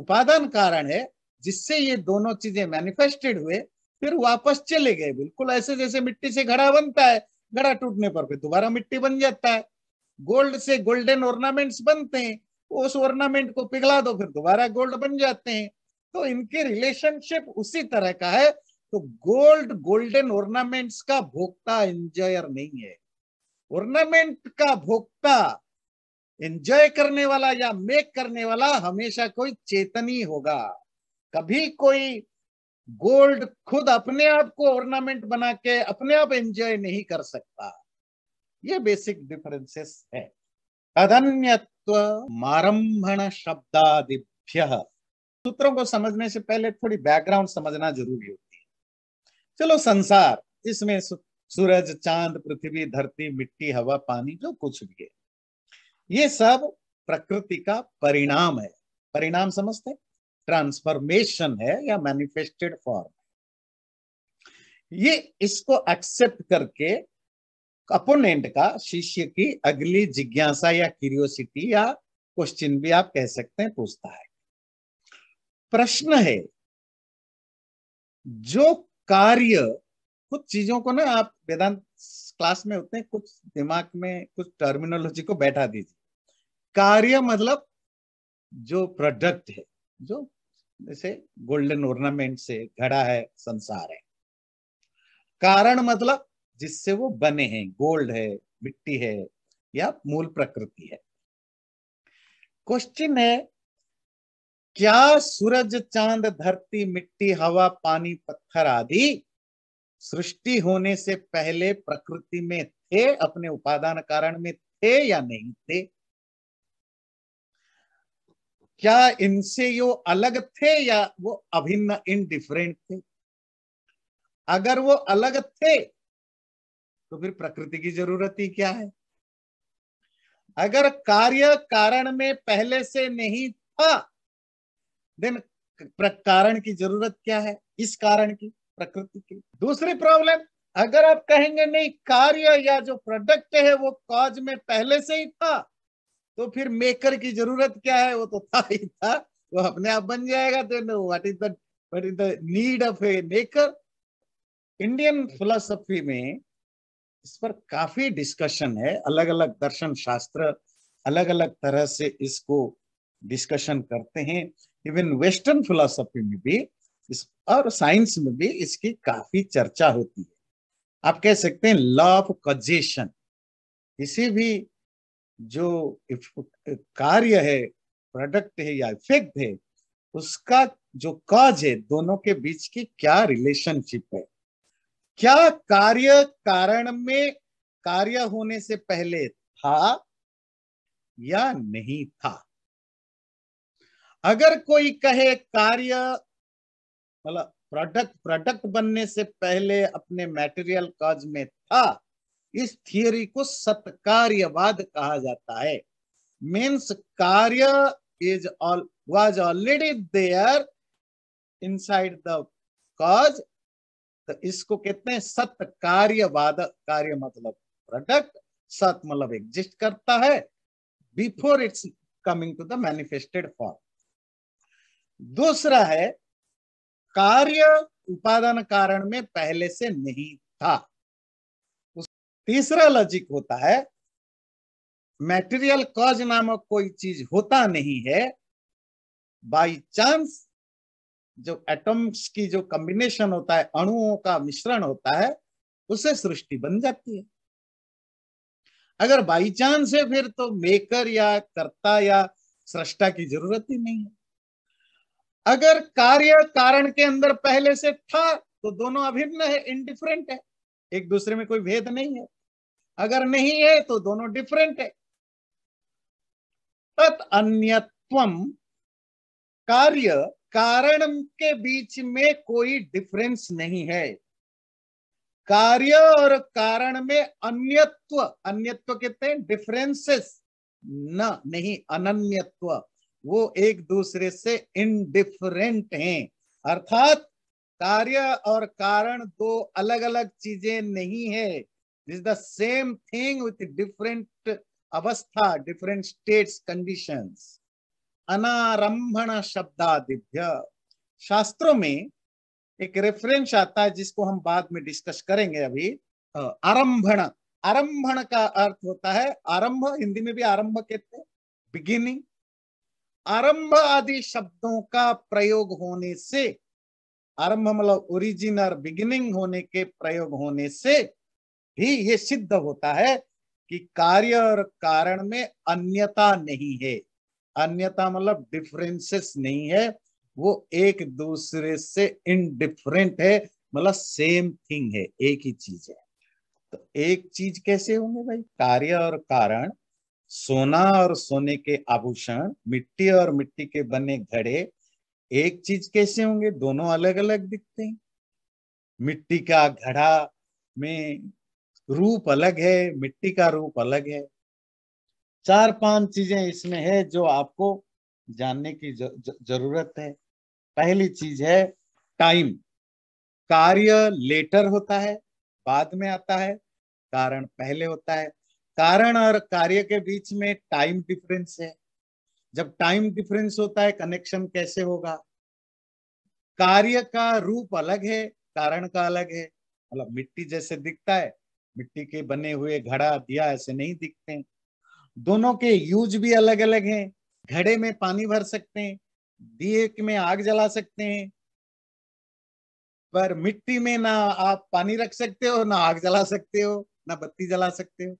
उपादान कारण है जिससे ये दोनों चीजें मैनिफेस्टेड हुए फिर वापस चले गए बिल्कुल ऐसे जैसे मिट्टी से घड़ा बनता है घड़ा टूटने पर फिर दोबारा मिट्टी बन जाता है गोल्ड से गोल्डन ऑर्नामेंट्स बनते हैं उस ऑर्नामेंट को पिघला दो फिर दोबारा गोल्ड बन जाते हैं तो इनके रिलेशनशिप उसी तरह का है तो गोल्ड गोल्डन ऑर्नामेंट्स का भोक्ता एंजॉयर नहीं है ऑर्नामेंट का भोक्ता एंजॉय करने वाला या मेक करने वाला हमेशा कोई चेतनी होगा कभी कोई गोल्ड खुद अपने आप को ऑर्नामेंट बना के अपने आप एंजॉय नहीं कर सकता ये बेसिक डिफरेंसेस है तदन्यत्व मारंभण शब्दादिभ्य सूत्रों को समझने से पहले थोड़ी बैकग्राउंड समझना जरूरी होती है चलो संसार इसमें सूरज चांद पृथ्वी धरती मिट्टी हवा पानी जो कुछ भी है ये सब प्रकृति का परिणाम है परिणाम समझते ट्रांसफॉर्मेशन है या मैनिफेस्टेड फॉर्म ये इसको एक्सेप्ट करके अपोनेंट का शिष्य की अगली जिज्ञासा या क्यूरियोसिटी या क्वेश्चन भी आप कह सकते हैं पूछता है प्रश्न है जो कार्य कुछ चीजों को ना आप वेदांत क्लास में होते हैं कुछ दिमाग में कुछ टर्मिनोलॉजी को बैठा दीजिए कार्य मतलब जो प्रोडक्ट है जो जैसे गोल्डन ऑर्नामेंट से घड़ा है संसार है कारण मतलब जिससे वो बने हैं गोल्ड है मिट्टी है या मूल प्रकृति है क्वेश्चन है क्या सूरज चांद धरती मिट्टी हवा पानी पत्थर आदि सृष्टि होने से पहले प्रकृति में थे अपने उपादान कारण में थे या नहीं थे क्या इनसे यो अलग थे या वो अभिन्न इनडिफरेंट थे अगर वो अलग थे तो फिर प्रकृति की जरूरत ही क्या है अगर कार्य कारण में पहले से नहीं था देन कारण की जरूरत क्या है इस कारण की प्रकृति की दूसरी प्रॉब्लम अगर आप कहेंगे नहीं कार्य या जो प्रोडक्ट है वो कॉज में पहले से ही था तो फिर मेकर की जरूरत क्या है वो तो था ही था वो अपने आप बन जाएगा तो no what is the what is the need of a maker Indian philosophy में इस पर काफी डिस्कशन है अलग अलग दर्शन शास्त्र अलग अलग तरह से इसको डिस्कशन करते हैं इवन वेस्टर्न फिलोसफी में भी इस और साइंस में भी इसकी काफी चर्चा होती है आप कह सकते हैं लॉ ऑफ कजेशन किसी भी जो uh, कार्य है प्रोडक्ट है या इफेक्ट है उसका जो कॉज है दोनों के बीच की क्या रिलेशनशिप है क्या कार्य कारण में कार्य होने से पहले था या नहीं था अगर कोई कहे कार्य मतलब प्रोडक्ट प्रोडक्ट बनने से पहले अपने मैटेरियल कॉज में था इस थियोरी को सत्कार्यवाद कहा जाता है मीन्स कार्य is all was already there side the cause तो इसको कहते हैं सत्कार्यवाद कार्य मतलब प्रोडक्ट सत मतलब एग्जिस्ट करता है before it's coming to the manifested form दूसरा है कार्य उपादान कारण में पहले से नहीं था तीसरा लॉजिक होता है मैटेरियल कॉज नामक कोई चीज होता नहीं है बाय चांस जो एटम्स की जो कॉम्बिनेशन होता है अणुओं का मिश्रण होता है उसे सृष्टि बन जाती है अगर बाय चांस है फिर तो मेकर या कर्ता या सृष्टा की जरूरत ही नहीं है अगर कार्य कारण के अंदर पहले से था तो दोनों अभिन्न है इनडिफरेंट है एक दूसरे में कोई भेद नहीं है अगर नहीं है तो दोनों डिफरेंट है तत् अन्यत्वम कार्य कारण के बीच में कोई डिफरेंस नहीं है कार्य और कारण में अन्यत्व अन्यत्व कहते हैं डिफरेंसेस न नहीं अन्यत्व वो एक दूसरे से इनडिफरेंट हैं अर्थात कार्य और कारण दो अलग अलग चीजें नहीं है This is the same thing with different avastha, different states, conditions. अनारंभण शब्दादिभ्य शास्त्रों में एक रेफरेंस आता है जिसको हम बाद में डिस्कस करेंगे अभी आरंभण आरंभण का अर्थ होता है आरंभ हिंदी में भी आरंभ कहते हैं बिगिनिंग आरंभ आदि शब्दों का प्रयोग होने से आरंभ मतलब ओरिजिन और बिगिनिंग होने के प्रयोग होने से भी ये सिद्ध होता है कि कार्य और कारण में अन्यता नहीं है अन्यता मतलब डिफरेंसेस नहीं है वो एक दूसरे से इनडिफरेंट है मतलब सेम थिंग है एक ही चीज है तो एक चीज कैसे होंगे भाई कार्य और कारण सोना और सोने के आभूषण मिट्टी और मिट्टी के बने घड़े एक चीज कैसे होंगे दोनों अलग अलग दिखते हैं मिट्टी का घड़ा में रूप अलग है मिट्टी का रूप अलग है चार पांच चीजें इसमें है जो आपको जानने की जरूरत है पहली चीज है टाइम कार्य लेटर होता है बाद में आता है कारण पहले होता है कारण और कार्य के बीच में टाइम डिफरेंस है जब टाइम डिफरेंस होता है कनेक्शन कैसे होगा कार्य का रूप अलग है कारण का अलग है मतलब मिट्टी जैसे दिखता है मिट्टी के बने हुए घड़ा दिया ऐसे नहीं दिखते हैं दोनों के यूज भी अलग अलग हैं घड़े में पानी भर सकते हैं दिए में आग जला सकते हैं पर मिट्टी में ना आप पानी रख सकते हो ना आग जला सकते हो ना बत्ती जला सकते हो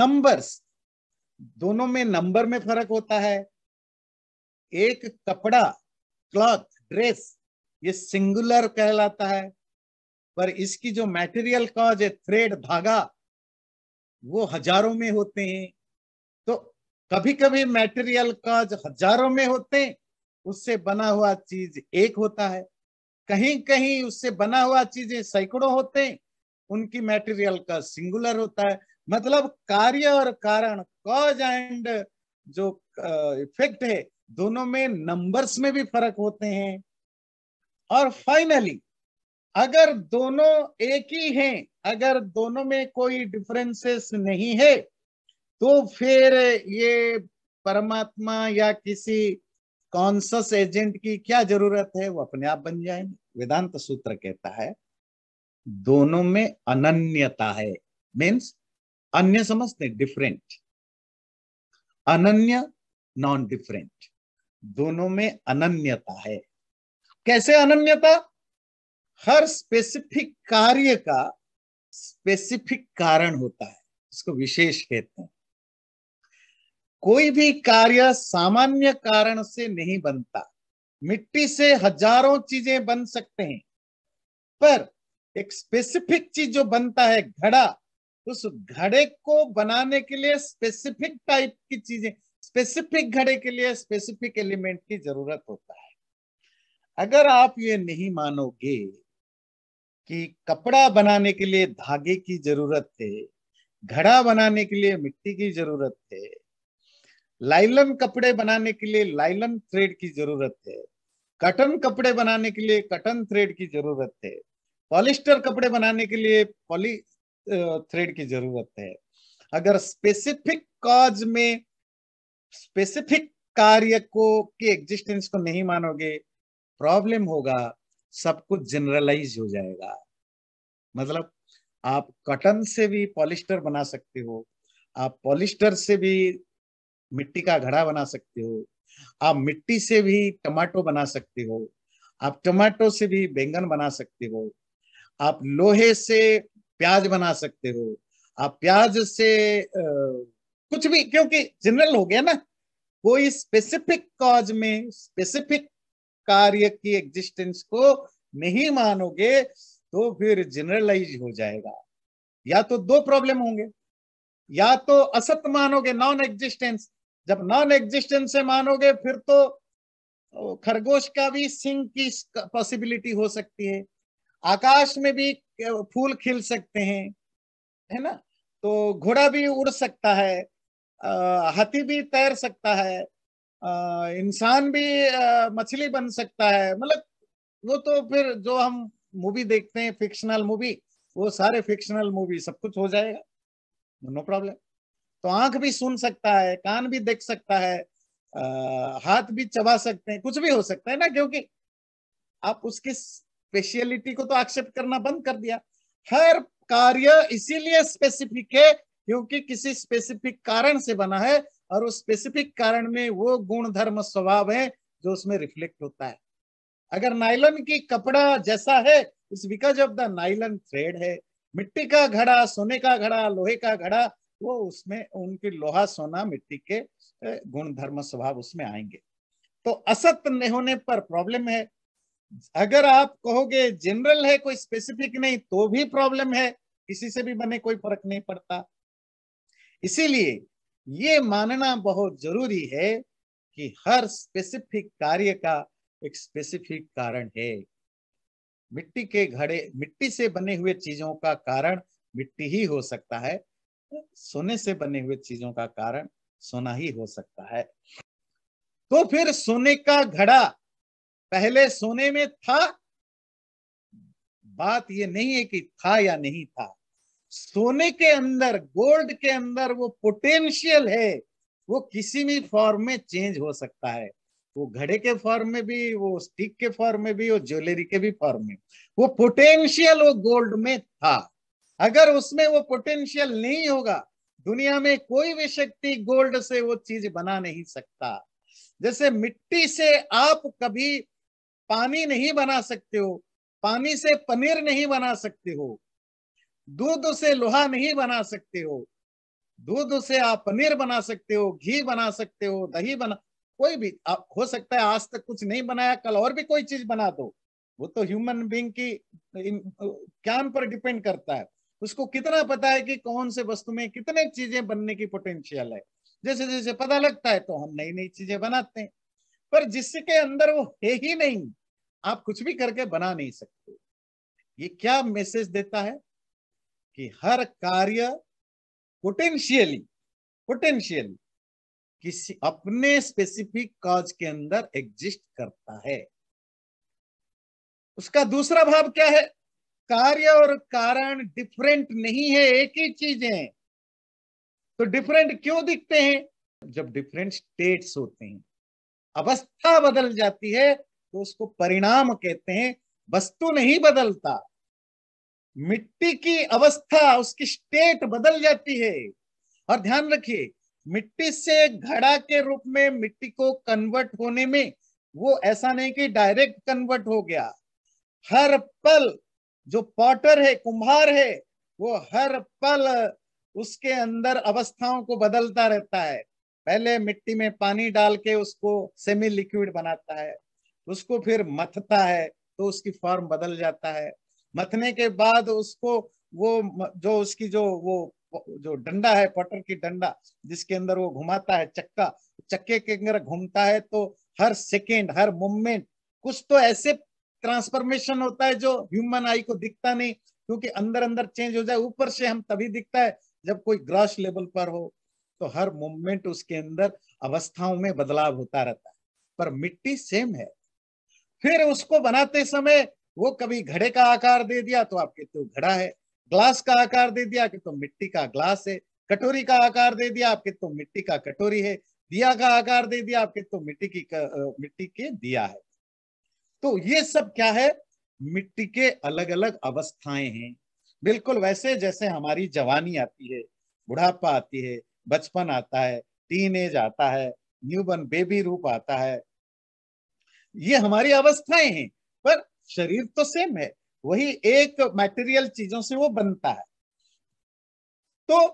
नंबर्स दोनों में नंबर में फर्क होता है एक कपड़ा क्लॉथ ड्रेस ये सिंगुलर कहलाता है पर इसकी जो मैटेरियल कॉज है थ्रेड धागा वो हजारों में होते हैं तो कभी कभी का कॉज हजारों में होते हैं उससे बना हुआ चीज एक होता है कहीं कहीं उससे बना हुआ चीजें सैकड़ों होते हैं उनकी मैटेरियल का सिंगुलर होता है मतलब कार्य और कारण कॉज एंड जो इफेक्ट है दोनों में नंबर्स में भी फर्क होते हैं और फाइनली अगर दोनों एक ही हैं अगर दोनों में कोई डिफरेंसेस नहीं है तो फिर ये परमात्मा या किसी कॉन्सस एजेंट की क्या जरूरत है वो अपने आप बन जाएंगे वेदांत सूत्र कहता है दोनों में अनन्यता है मीन्स अन्य समझते डिफरेंट अनन्य नॉन डिफरेंट दोनों में अनन्यता है कैसे अनन्यता हर स्पेसिफिक कार्य का स्पेसिफिक कारण होता है इसको विशेष कहते हैं कोई भी कार्य सामान्य कारण से नहीं बनता मिट्टी से हजारों चीजें बन सकते हैं पर एक स्पेसिफिक चीज जो बनता है घड़ा उस घड़े को बनाने के लिए स्पेसिफिक टाइप की चीजें स्पेसिफिक घड़े के लिए स्पेसिफिक एलिमेंट की जरूरत होता है अगर आप ये नहीं मानोगे कि कपड़ा बनाने के लिए धागे की जरूरत थे घड़ा बनाने के लिए मिट्टी की जरूरत थे लाइलन कपड़े बनाने के लिए लाइलन थ्रेड की जरूरत है कटन कपड़े बनाने के लिए कटन थ्रेड की जरूरत है पॉलिस्टर कपड़े बनाने के लिए पॉली थ्रेड की जरूरत है अगर स्पेसिफिक कॉज में स्पेसिफिक कार्य को के एग्जिस्टेंस को नहीं मानोगे प्रॉब्लम होगा सब कुछ जनरलाइज हो जाएगा मतलब आप कॉटन से भी पॉलिस्टर बना सकते हो आप पॉलिस्टर से भी मिट्टी का घड़ा बना सकते हो आप मिट्टी से भी टमाटो बना सकते हो आप टमाटो से भी बैंगन बना सकते हो आप लोहे से प्याज बना सकते हो आप प्याज से आ, कुछ भी क्योंकि जनरल हो गया ना कोई स्पेसिफिक कॉज में स्पेसिफिक कार्य की एग्जिस्टेंस को नहीं मानोगे तो फिर जनरलाइज हो जाएगा या तो दो प्रॉब्लम होंगे या तो असत मानोगे नॉन एग्जिस्टेंस जब नॉन एग्जिस्टेंस से मानोगे फिर तो खरगोश का भी सिंह की पॉसिबिलिटी हो सकती है आकाश में भी फूल खिल सकते हैं है ना तो घोड़ा भी उड़ सकता है हाथी भी तैर सकता है इंसान भी मछली बन सकता है मतलब वो तो फिर जो हम मूवी देखते हैं फिक्शनल मूवी वो सारे फिक्शनल मूवी सब कुछ हो जाएगा नो प्रॉब्लम तो आंख भी सुन सकता है कान भी देख सकता है आ, हाथ भी चबा सकते हैं कुछ भी हो सकता है ना क्योंकि आप उसकी स्पेशलिटी को तो एक्सेप्ट करना बंद कर दिया हर कार्य इसीलिए स्पेसिफिक है क्योंकि किसी स्पेसिफिक कारण से बना है और उस स्पेसिफिक कारण में वो गुण धर्म स्वभाव है जो उसमें रिफ्लेक्ट होता है अगर नाइलन की कपड़ा जैसा है इस because of the nylon thread है मिट्टी का घड़ा सोने का घड़ा लोहे का घड़ा वो उसमें उनकी लोहा सोना मिट्टी के गुण धर्म स्वभाव उसमें आएंगे तो असत नहीं होने पर प्रॉब्लम है अगर आप कहोगे जनरल है कोई स्पेसिफिक नहीं तो भी प्रॉब्लम है किसी से भी बने कोई फर्क नहीं पड़ता इसीलिए ये मानना बहुत जरूरी है कि हर स्पेसिफिक कार्य का एक स्पेसिफिक कारण है मिट्टी के घड़े मिट्टी से बने हुए चीजों का कारण मिट्टी ही हो सकता है सोने से बने हुए चीजों का कारण सोना ही हो सकता है तो फिर सोने का घड़ा पहले सोने में था बात यह नहीं है कि था या नहीं था सोने के अंदर गोल्ड के अंदर वो पोटेंशियल है वो किसी भी फॉर्म में चेंज हो सकता है वो घड़े के फॉर्म में भी वो स्टिक के फॉर्म में भी वो ज्वेलरी के भी फॉर्म में वो पोटेंशियल वो गोल्ड में था अगर उसमें वो पोटेंशियल नहीं होगा दुनिया में कोई भी शक्ति गोल्ड से वो चीज बना नहीं सकता जैसे मिट्टी से आप कभी पानी नहीं बना सकते हो पानी से पनीर नहीं बना सकते हो दूध से लोहा नहीं बना सकते हो दूध से आप पनीर बना सकते हो घी बना सकते हो दही बना कोई भी आ, हो सकता है आज तक कुछ नहीं बनाया कल और भी कोई चीज बना दो वो तो ह्यूमन बींग की ज्ञान पर डिपेंड करता है उसको कितना पता है कि कौन से वस्तु में कितने चीजें बनने की पोटेंशियल है जैसे जैसे पता लगता है तो हम नई नई चीजें बनाते हैं पर जिसके अंदर वो है ही नहीं आप कुछ भी करके बना नहीं सकते ये क्या मैसेज देता है कि हर कार्य पोटेंशियली पोटेंशियली किसी अपने स्पेसिफिक कॉज के अंदर एग्जिस्ट करता है उसका दूसरा भाव क्या है कार्य और कारण डिफरेंट नहीं है एक ही चीज है तो डिफरेंट क्यों दिखते हैं जब डिफरेंट स्टेट्स होते हैं अवस्था बदल जाती है तो उसको परिणाम कहते हैं वस्तु नहीं बदलता मिट्टी की अवस्था उसकी स्टेट बदल जाती है और ध्यान रखिए मिट्टी से घड़ा के रूप में मिट्टी को कन्वर्ट होने में वो ऐसा नहीं कि डायरेक्ट कन्वर्ट हो गया हर पल जो पॉटर है कुम्हार है वो हर पल उसके अंदर अवस्थाओं को बदलता रहता है पहले मिट्टी में पानी डाल के उसको सेमी लिक्विड बनाता है उसको फिर मथता है तो उसकी फॉर्म बदल जाता है मथने के बाद उसको वो जो उसकी जो वो जो डंडा है पटर की डंडा जिसके अंदर वो घुमाता है चक्का चक्के के अंदर घूमता है तो हर सेकेंड हर मोमेंट कुछ तो ऐसे ट्रांसफॉर्मेशन होता है जो ह्यूमन आई को दिखता नहीं क्योंकि अंदर अंदर चेंज हो जाए ऊपर से हम तभी दिखता है जब कोई ग्रास लेवल पर हो तो हर मोमेंट उसके अंदर अवस्थाओं में बदलाव होता रहता है पर मिट्टी सेम है फिर उसको बनाते समय वो कभी घड़े का आकार दे दिया तो आपके तो घड़ा है ग्लास का आकार दे दिया कि तो मिट्टी का ग्लास है कटोरी का आकार दे दिया आपके तो मिट्टी का कटोरी है दिया का आकार दे दिया आपके तो मिट्टी की मिट्टी के दिया है तो ये सब क्या है मिट्टी के अलग अलग अवस्थाएं हैं बिल्कुल वैसे जैसे हमारी जवानी आती है बुढ़ापा आती है बचपन आता है टीन एज आता है न्यूबर्न बेबी रूप आता है ये हमारी अवस्थाएं हैं पर शरीर तो सेम है वही एक मैटेरियल चीजों से वो बनता है तो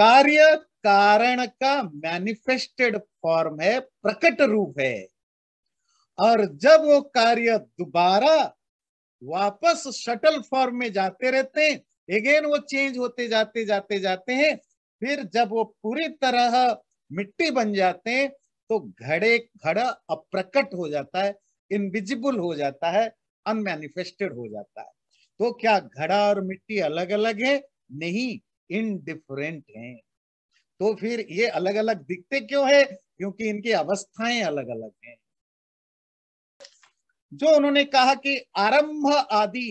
कार्य कारण का मैनिफेस्टेड फॉर्म है प्रकट रूप है और जब वो कार्य दोबारा वापस शटल फॉर्म में जाते रहते हैं अगेन वो चेंज होते जाते जाते जाते हैं फिर जब वो पूरी तरह मिट्टी बन जाते हैं तो घड़े घड़ा अप्रकट हो जाता है इनविजिबल हो जाता है अनमैनिफेस्टेड हो जाता है तो क्या घड़ा और मिट्टी अलग अलग है नहीं इनडिफरेंट हैं तो फिर ये अलग अलग दिखते क्यों है क्योंकि इनकी अवस्थाएं अलग अलग हैं जो उन्होंने कहा कि आरंभ आदि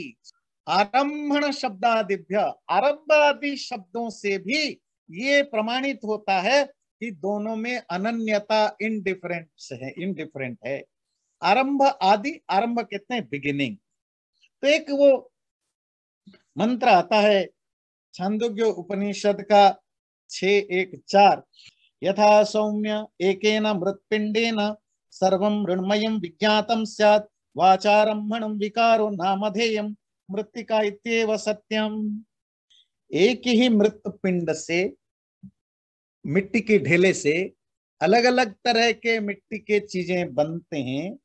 आरंभण शब्दादिभ्य आरंभ आदि शब्दों से भी ये प्रमाणित होता है कि दोनों में अनन्यता इनडिफरेंट है इनडिफरेंट है आरंभ आदि आरंभ कहते हैं बिगिनिंग तो एक वो मंत्र आता है छांदोग्य उपनिषद का छ एक चार यथा सौम्य एक मृत्पिंडेन सर्व ऋणमय विज्ञात स्यात् वाचारम्भणं विकारो नामधेयं मृत्तिका इत्येव सत्यम एक ही मृत पिंड से मिट्टी के ढेले से अलग अलग तरह के मिट्टी के चीजें बनते हैं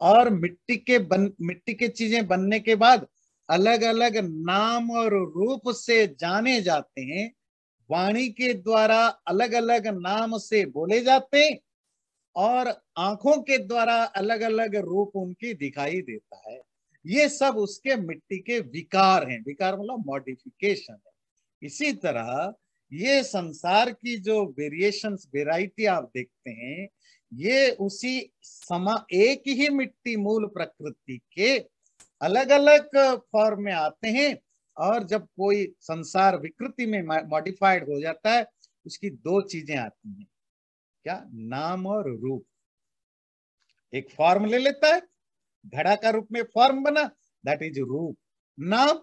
और मिट्टी के बन मिट्टी के चीजें बनने के बाद अलग अलग नाम और रूप से जाने जाते हैं वाणी के द्वारा अलग अलग नाम से बोले जाते हैं और आंखों के द्वारा अलग अलग रूप उनकी दिखाई देता है ये सब उसके मिट्टी के विकार हैं विकार मतलब मॉडिफिकेशन है इसी तरह ये संसार की जो वेरिएशंस वेराइटी आप देखते हैं ये उसी समा एक ही मिट्टी मूल प्रकृति के अलग अलग फॉर्म में आते हैं और जब कोई संसार विकृति में मॉडिफाइड हो जाता है उसकी दो चीजें आती हैं क्या नाम और रूप एक फॉर्म ले लेता है घड़ा का रूप में फॉर्म बना दैट इज रूप नाम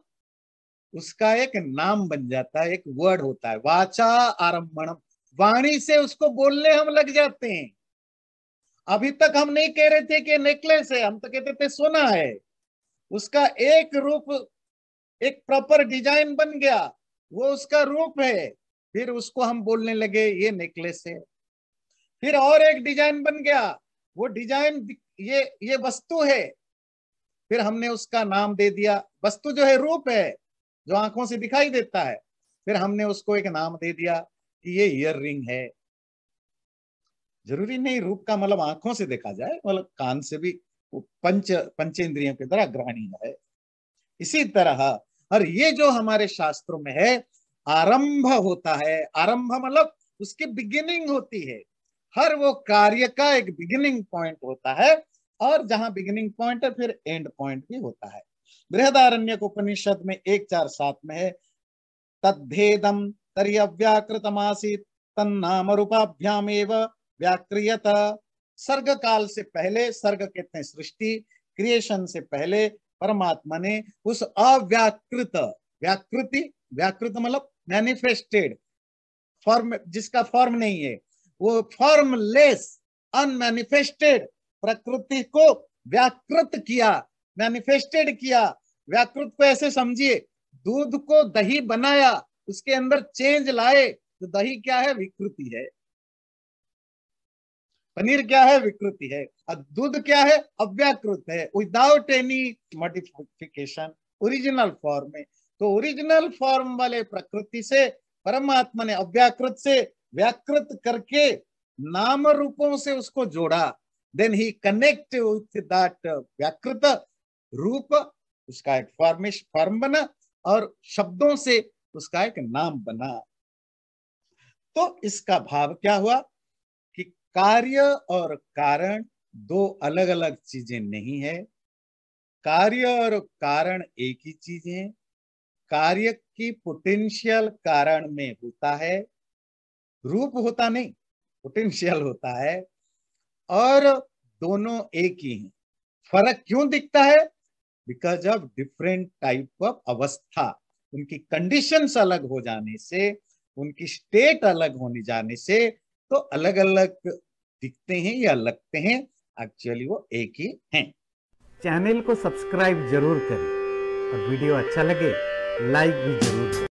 उसका एक नाम बन जाता है एक वर्ड होता है वाचा आरम्भ वाणी से उसको बोलने हम लग जाते हैं अभी तक हम नहीं कह रहे थे कि नेकलेस है हम तो कहते थे सोना है उसका एक रूप एक प्रॉपर डिजाइन बन गया वो उसका रूप है फिर उसको हम बोलने लगे ये नेकलेस है फिर और एक डिजाइन बन गया वो डिजाइन ये ये वस्तु है फिर हमने उसका नाम दे दिया वस्तु जो है रूप है जो आंखों से दिखाई देता है फिर हमने उसको एक नाम दे दिया कि ये इयर रिंग है जरूरी नहीं रूप का मतलब आंखों से देखा जाए मतलब कान से भी पंच पंच इंद्रियों की तरह ग्रहणीय है इसी तरह और ये जो हमारे शास्त्रों में है आरंभ होता है आरंभ मतलब उसकी बिगिनिंग होती है हर वो कार्य का एक बिगिनिंग पॉइंट होता है और जहां बिगिनिंग पॉइंट है फिर एंड पॉइंट भी होता है बृहदारण्य उपनिषद में एक चार सात में है तद्भेदम तरी अव्याकृतमासी तन्नाम रूपाभ्याम एवं व्याक्रियत सर्ग काल से पहले सर्ग कहते हैं सृष्टि क्रिएशन से पहले परमात्मा ने उस अव्याकृत व्याकृति व्याकृत मतलब मैनिफेस्टेड फॉर्म जिसका फॉर्म नहीं है वो फॉर्मलेस अनमैनिफेस्टेड प्रकृति को व्याकृत किया मैनिफेस्टेड किया व्याकृत को ऐसे समझिए दूध को दही बनाया उसके अंदर चेंज लाए तो दही क्या है विकृति है पनीर क्या है विकृति है और दूध क्या है अव्याकृत है without any modification original form में तो ओरिजिनल फॉर्म वाले प्रकृति से परमात्मा ने अव्याकृत से व्याकृत करके नाम रूपों से उसको जोड़ा देन ही कनेक्ट विथ दैट व्याकृत रूप उसका एक फॉर्मेश फॉर्म बना और शब्दों से उसका एक नाम बना तो इसका भाव क्या हुआ कार्य और कारण दो अलग अलग चीजें नहीं है कार्य और कारण एक ही चीज है कार्य की पोटेंशियल कारण में होता है रूप होता नहीं पोटेंशियल होता है और दोनों एक ही हैं फर्क क्यों दिखता है because of different type of अवस्था उनकी कंडीशंस अलग हो जाने से उनकी स्टेट अलग होने जाने से तो अलग अलग दिखते हैं या लगते हैं एक्चुअली वो एक ही हैं चैनल को सब्सक्राइब जरूर करें और वीडियो अच्छा लगे लाइक भी जरूर करें